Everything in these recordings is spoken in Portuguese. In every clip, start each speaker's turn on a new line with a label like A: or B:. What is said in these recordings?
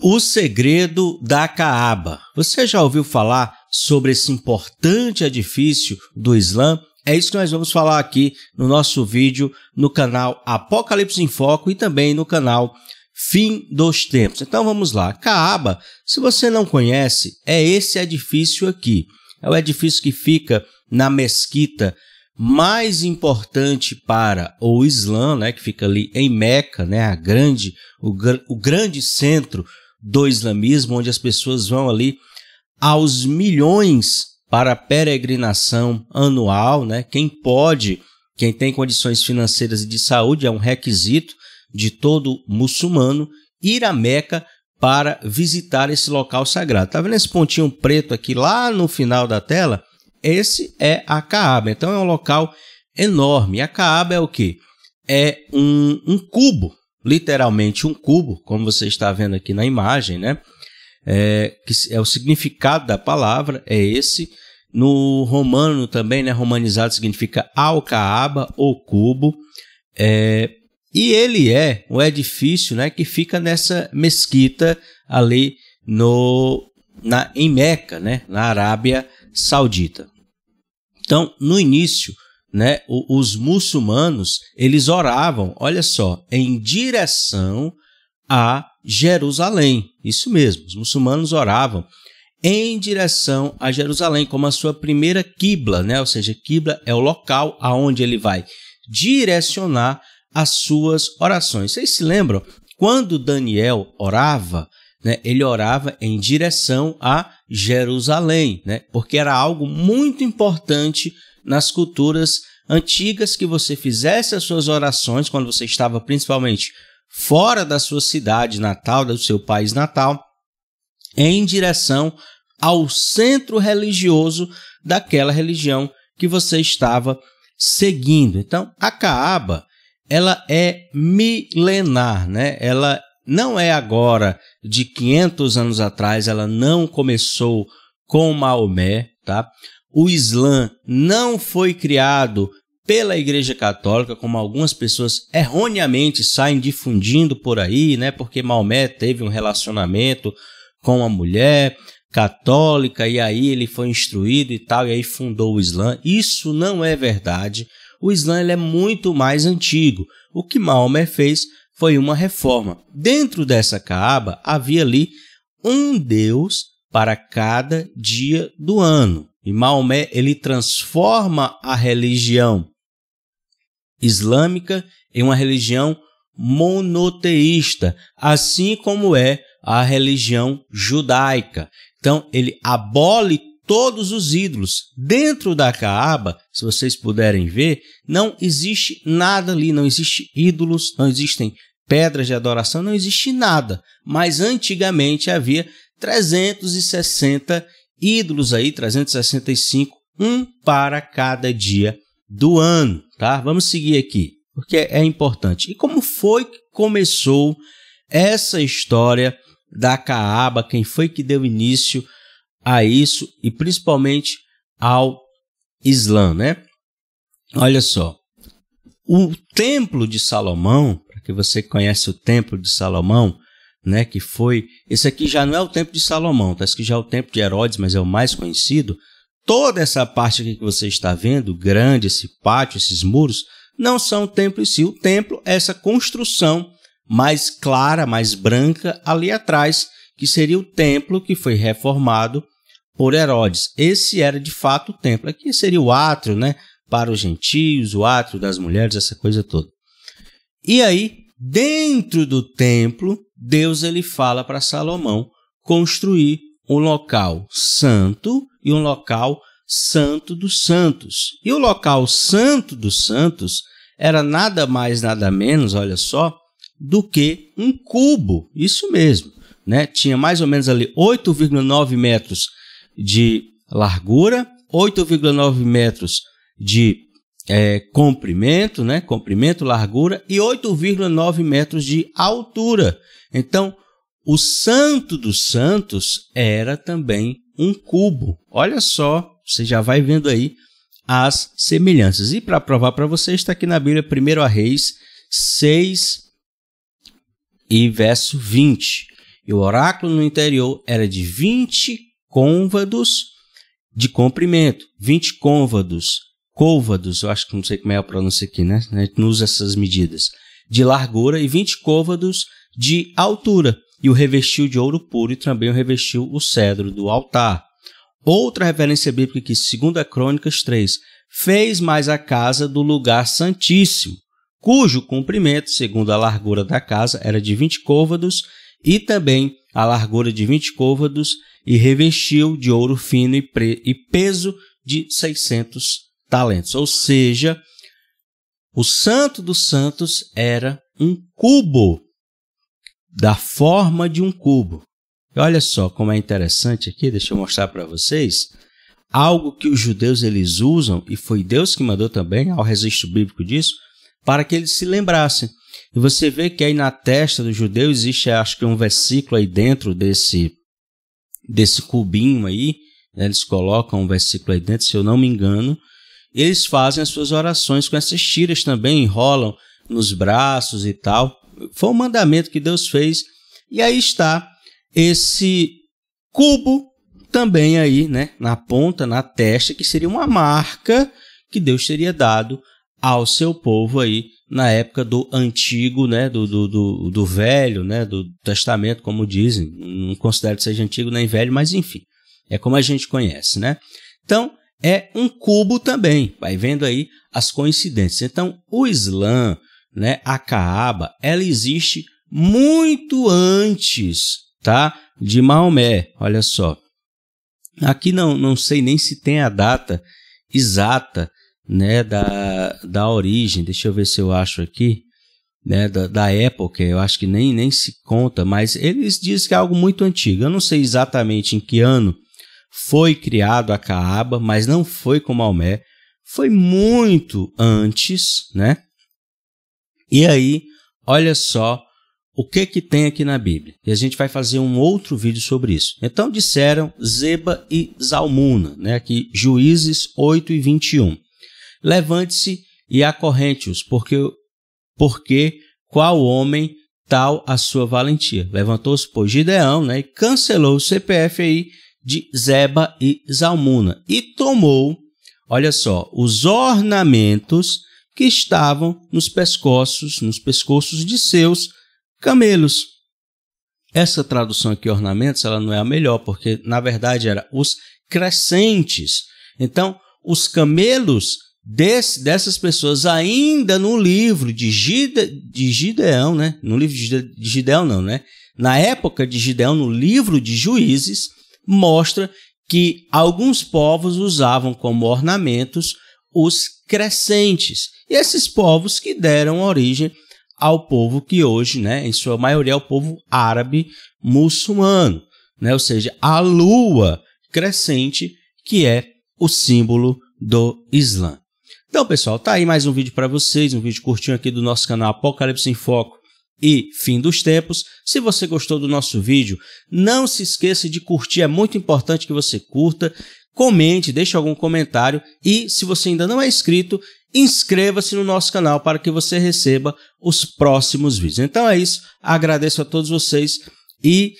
A: O segredo da Kaaba. Você já ouviu falar sobre esse importante edifício do Islã? É isso que nós vamos falar aqui no nosso vídeo no canal Apocalipse em Foco e também no canal Fim dos Tempos. Então vamos lá. Kaaba, se você não conhece, é esse edifício aqui. É o edifício que fica na mesquita mais importante para o Islã, né, que fica ali em Meca, né, a grande, o, o grande centro do islamismo, onde as pessoas vão ali aos milhões para peregrinação anual, né? Quem pode, quem tem condições financeiras e de saúde, é um requisito de todo muçulmano ir a Meca para visitar esse local sagrado. Tá vendo esse pontinho preto aqui lá no final da tela? Esse é a Kaaba. Então é um local enorme. A Kaaba é o que? É um, um cubo, literalmente um cubo, como você está vendo aqui na imagem, né? É, que é o significado da palavra, é esse. No romano também, né? Romanizado significa alcaaba ou cubo. É, e ele é o edifício né, que fica nessa mesquita ali no, na, em Meca, né, na Arábia Saudita. Então, no início, né, os muçulmanos, eles oravam, olha só, em direção a Jerusalém. Isso mesmo, os muçulmanos oravam em direção a Jerusalém, como a sua primeira quibla, né? Ou seja, quibla é o local aonde ele vai direcionar as suas orações. Vocês se lembram quando Daniel orava, né? Ele orava em direção a Jerusalém, né? Porque era algo muito importante nas culturas antigas que você fizesse as suas orações quando você estava principalmente fora da sua cidade natal, do seu país natal, em direção ao centro religioso daquela religião que você estava seguindo. Então, a Caaba, ela é milenar, né? Ela não é agora de 500 anos atrás, ela não começou com Maomé, tá? o Islã não foi criado pela Igreja Católica, como algumas pessoas erroneamente saem difundindo por aí, né? Porque Maomé teve um relacionamento com uma mulher católica e aí ele foi instruído e tal, e aí fundou o Islã. Isso não é verdade. O Islã ele é muito mais antigo. O que Maomé fez foi uma reforma. Dentro dessa Kaaba havia ali um Deus para cada dia do ano. E Maomé ele transforma a religião islâmica em uma religião monoteísta, assim como é a religião judaica. Então ele abole todos os ídolos. Dentro da Caaba, se vocês puderem ver, não existe nada ali, não existe ídolos, não existem pedras de adoração, não existe nada. Mas antigamente havia 360 ídolos aí, 365, um para cada dia do ano, tá? Vamos seguir aqui, porque é importante. E como foi que começou essa história da Caaba? Quem foi que deu início a isso e principalmente ao Islã, né? Olha só, o Templo de Salomão, para que você conhece o Templo de Salomão, né, que foi, esse aqui já não é o tempo de Salomão, tá? esse aqui já é o tempo de Herodes, mas é o mais conhecido. Toda essa parte aqui que você está vendo, grande, esse pátio, esses muros, não são o templo em si. O templo é essa construção mais clara, mais branca ali atrás, que seria o templo que foi reformado por Herodes. Esse era de fato o templo. Aqui seria o átrio, né? Para os gentios, o átrio das mulheres, essa coisa toda. E aí, dentro do templo, Deus ele fala para Salomão construir um local santo e um local santo dos santos. E o local santo dos santos era nada mais nada menos, olha só, do que um cubo. Isso mesmo, né? Tinha mais ou menos ali 8,9 metros de largura, 8,9 metros de é, comprimento, né? comprimento, largura e 8,9 metros de altura. Então, o Santo dos Santos era também um cubo. Olha só, você já vai vendo aí as semelhanças. E para provar para vocês, está aqui na Bíblia, 1 Reis 6 e verso 20. E o oráculo no interior era de 20 côvados de comprimento, 20 côvados, côvados, eu acho que não sei como é a pronúncia aqui, né? A gente não usa essas medidas, de largura e 20 côvados de altura e o revestiu de ouro puro e também o revestiu o cedro do altar. Outra referência bíblica que, segundo a Crônicas 3, fez mais a casa do lugar santíssimo, cujo comprimento, segundo a largura da casa, era de 20 côvados e também a largura de 20 côvados e revestiu de ouro fino e, e peso de 600 talentos. Ou seja, o santo dos santos era um cubo da forma de um cubo. E olha só como é interessante aqui, deixa eu mostrar para vocês algo que os judeus eles usam e foi Deus que mandou também ao registro bíblico disso, para que eles se lembrassem. E você vê que aí na testa do judeu existe acho que um versículo aí dentro desse desse cubinho aí, né? eles colocam um versículo aí dentro, se eu não me engano, eles fazem as suas orações com essas tiras também, enrolam nos braços e tal foi um mandamento que Deus fez. E aí está esse cubo também aí, né, na ponta, na testa, que seria uma marca que Deus teria dado ao seu povo aí na época do antigo, né, do, do, do, do velho, né, do testamento, como dizem, não considero que seja antigo nem velho, mas enfim, é como a gente conhece, né? Então, é um cubo também, vai vendo aí as coincidências. Então, o Islã, né, a Caaba, ela existe muito antes, tá, de Maomé. Olha só. Aqui não, não sei nem se tem a data exata, né, da, da origem. Deixa eu ver se eu acho aqui. Né, da, da, época, eu acho que nem, nem se conta, mas eles dizem que é algo muito antigo. Eu não sei exatamente em que ano foi criado a Caaba, mas não foi com Maomé, foi muito antes, né? E aí, olha só o que que tem aqui na Bíblia. E a gente vai fazer um outro vídeo sobre isso. Então disseram Zeba e Zalmuna, né, aqui Juízes 8 e 21. Levante-se e acorrente-os, porque, porque qual homem tal a sua valentia? Levantou-se, pois, Gideão né, e cancelou o CPF aí de Zeba e Zalmuna e tomou, olha só, os ornamentos que estavam nos pescoços, nos pescoços de seus camelos. Essa tradução aqui, ornamentos, ela não é a melhor, porque na verdade era os crescentes. Então, os camelos desse, dessas pessoas, ainda no livro de, Gide, de Gideão, né? No livro de Gideão, não, né? Na época de Gideão, no livro de Juízes, mostra que alguns povos usavam como ornamentos os crescentes. E esses povos que deram origem ao povo que hoje, né, em sua maioria, é o povo árabe muçulmano, né? ou seja, a lua crescente, que é o símbolo do Islã. Então, pessoal, tá aí mais um vídeo para vocês, um vídeo curtinho aqui do nosso canal Apocalipse em Foco e Fim dos Tempos. Se você gostou do nosso vídeo, não se esqueça de curtir, é muito importante que você curta comente, deixe algum comentário e, se você ainda não é inscrito, inscreva-se no nosso canal para que você receba os próximos vídeos. Então é isso, agradeço a todos vocês e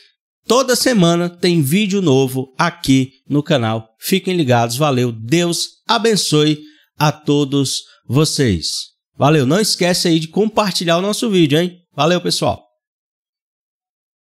A: toda semana tem vídeo novo aqui no canal. Fiquem ligados, valeu, Deus abençoe a todos vocês. Valeu, não esquece aí de compartilhar o nosso vídeo, hein? Valeu, pessoal!